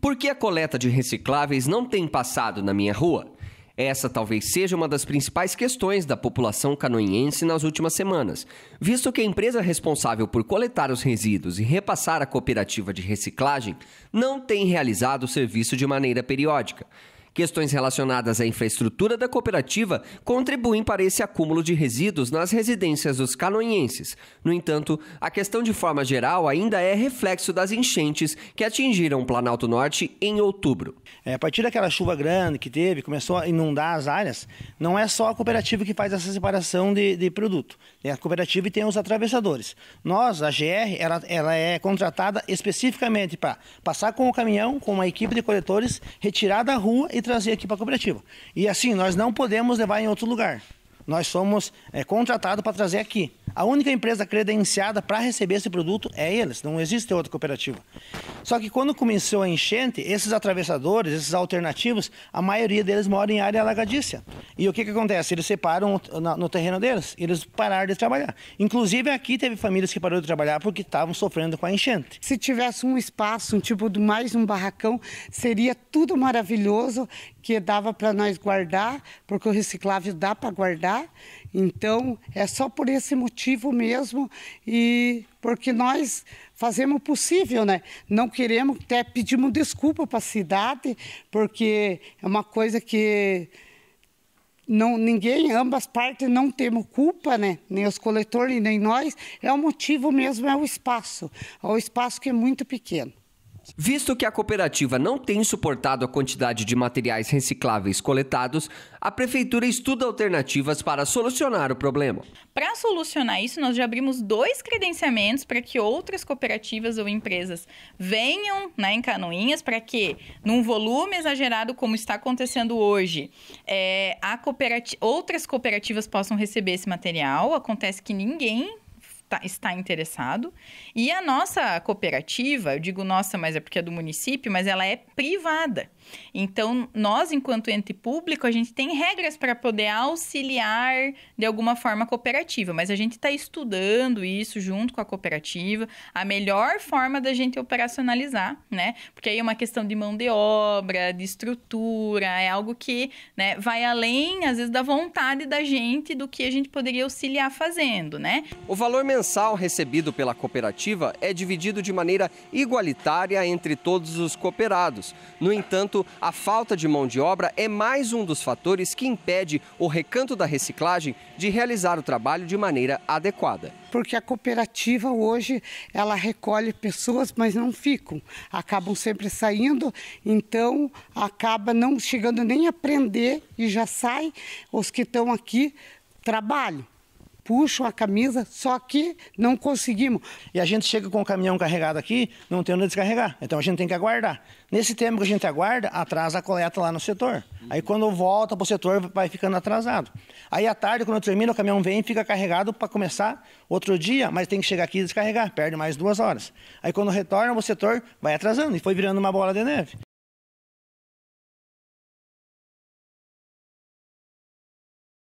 Por que a coleta de recicláveis não tem passado na minha rua? Essa talvez seja uma das principais questões da população canoinense nas últimas semanas, visto que a empresa responsável por coletar os resíduos e repassar à cooperativa de reciclagem não tem realizado o serviço de maneira periódica. Questões relacionadas à infraestrutura da cooperativa contribuem para esse acúmulo de resíduos nas residências dos canoienses. No entanto, a questão de forma geral ainda é reflexo das enchentes que atingiram o Planalto Norte em outubro. É, a partir daquela chuva grande que teve, começou a inundar as áreas, não é só a cooperativa que faz essa separação de, de produto. Né? a cooperativa tem os atravessadores. Nós, a GR, ela, ela é contratada especificamente para passar com o caminhão, com uma equipe de coletores, retirar da rua e trazer aqui para a Cooperativa. E assim, nós não podemos levar em outro lugar. Nós somos é, contratados para trazer aqui. A única empresa credenciada para receber esse produto é eles, não existe outra cooperativa. Só que quando começou a enchente, esses atravessadores, esses alternativos, a maioria deles mora em área alagadícia. E o que, que acontece? Eles separam no terreno deles, eles pararam de trabalhar. Inclusive aqui teve famílias que pararam de trabalhar porque estavam sofrendo com a enchente. Se tivesse um espaço, um tipo de mais um barracão, seria tudo maravilhoso que dava para nós guardar, porque o reciclável dá para guardar. Então, é só por esse motivo mesmo e porque nós fazemos o possível, né? Não queremos, até pedimos desculpa para a cidade, porque é uma coisa que não, ninguém, ambas partes não temos culpa, né? Nem os coletores, nem nós. É o motivo mesmo, é o espaço. É o espaço que é muito pequeno. Visto que a cooperativa não tem suportado a quantidade de materiais recicláveis coletados, a prefeitura estuda alternativas para solucionar o problema. Para solucionar isso, nós já abrimos dois credenciamentos para que outras cooperativas ou empresas venham né, em canoinhas para que, num volume exagerado como está acontecendo hoje, é, outras cooperativas possam receber esse material. Acontece que ninguém tá, está interessado. E a nossa cooperativa, eu digo nossa, mas é porque é do município, mas ela é privada. Então, nós, enquanto ente público, a gente tem regras para poder auxiliar de alguma forma a cooperativa, mas a gente está estudando isso junto com a cooperativa, a melhor forma da gente operacionalizar, né? Porque aí é uma questão de mão de obra, de estrutura, é algo que né, vai além, às vezes, da vontade da gente do que a gente poderia auxiliar fazendo, né? O valor mensal mensal recebido pela cooperativa é dividido de maneira igualitária entre todos os cooperados. No entanto, a falta de mão de obra é mais um dos fatores que impede o recanto da reciclagem de realizar o trabalho de maneira adequada. Porque a cooperativa hoje ela recolhe pessoas, mas não ficam, acabam sempre saindo, então acaba não chegando nem a prender e já sai os que estão aqui trabalho puxam a camisa, só que não conseguimos. E a gente chega com o caminhão carregado aqui, não tem onde descarregar. Então a gente tem que aguardar. Nesse tempo que a gente aguarda, atrasa a coleta lá no setor. Aí quando volta para o setor, vai ficando atrasado. Aí à tarde, quando termina, o caminhão vem e fica carregado para começar outro dia, mas tem que chegar aqui e descarregar, perde mais duas horas. Aí quando retorna o setor, vai atrasando e foi virando uma bola de neve.